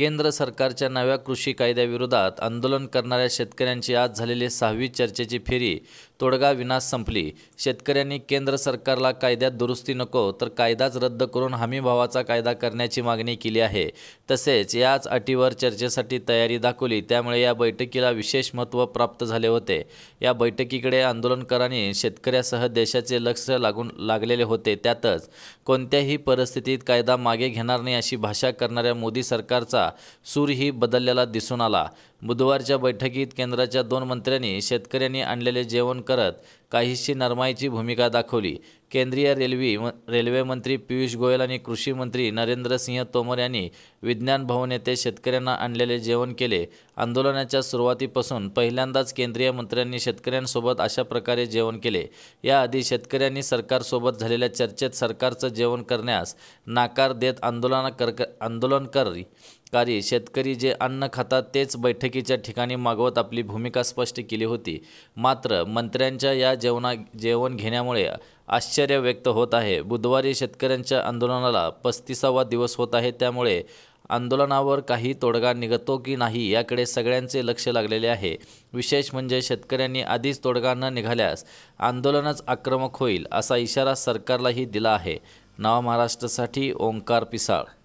केंद्र सरकारच्या नव्या कृषी कायद्याविरोधात आंदोलन करणाऱ्या शेतकऱ्यांची आज झालेली सहावी चर्चेची फेरी तोडगा विनाश संपली शेतकऱ्यांनी केंद्र सरकारला कायद्यात दुरुस्ती नको तर कायदाच रद्द करून हमीभावाचा कायदा करण्याची मागणी केली आहे तसेच याच अटीवर चर्चेसाठी तयारी दाखवली त्यामुळे या बैठकीला विशेष महत्त्व प्राप्त झाले होते या बैठकीकडे आंदोलनकारांनी शेतकऱ्यासह देशाचे लक्ष लागून लागलेले होते त्यातच कोणत्याही परिस्थितीत कायदा मागे घेणार नाही अशी भाषा करणाऱ्या मोदी सरकारचा सूरही बदललेला दिसून आला बुधवारच्या बैठकीत केंद्राच्या दोन मंत्र्यांनी शेतकऱ्यांनी आणलेले जेवण करत काहीशी नरमाईची भूमिका दाखवली केंद्रीय रेल्वे रेल्वे मंत्री पियुष गोयल आणि कृषी मंत्री नरेंद्र सिंह तोमर यांनी विज्ञान भवन येथे शेतकऱ्यांना आणलेले जेवण केले आंदोलनाच्या सुरुवातीपासून पहिल्यांदाच केंद्रीय मंत्र्यांनी शेतकऱ्यांसोबत अशा प्रकारे जेवण केले याआधी शेतकऱ्यांनी सरकारसोबत झालेल्या चर्चेत सरकारचं जेवण करण्यास नाकार देत आंदोलन कर आंदोलनकारी कारी शेतकरी जे अन्न खातात तेच बैठकीच्या ठिकाणी मागवत आपली भूमिका स्पष्ट केली होती मात्र मंत्र्यांच्या या जेवणा जेवण घेण्यामुळे आश्चर्य आश्चर्य व्यक्त होत आहे बुधवारी शेतकऱ्यांच्या आंदोलनाला पस्तीसावा दिवस होत आहे त्यामुळे आंदोलनावर काही तोडगा निघतो की नाही याकडे सगळ्यांचे लक्ष लागलेले आहे विशेष म्हणजे शेतकऱ्यांनी आधीच तोडगा न निघाल्यास आंदोलनच आक्रमक होईल असा इशारा सरकारलाही दिला आहे नवा महाराष्ट्रासाठी ओंकार पिसाळ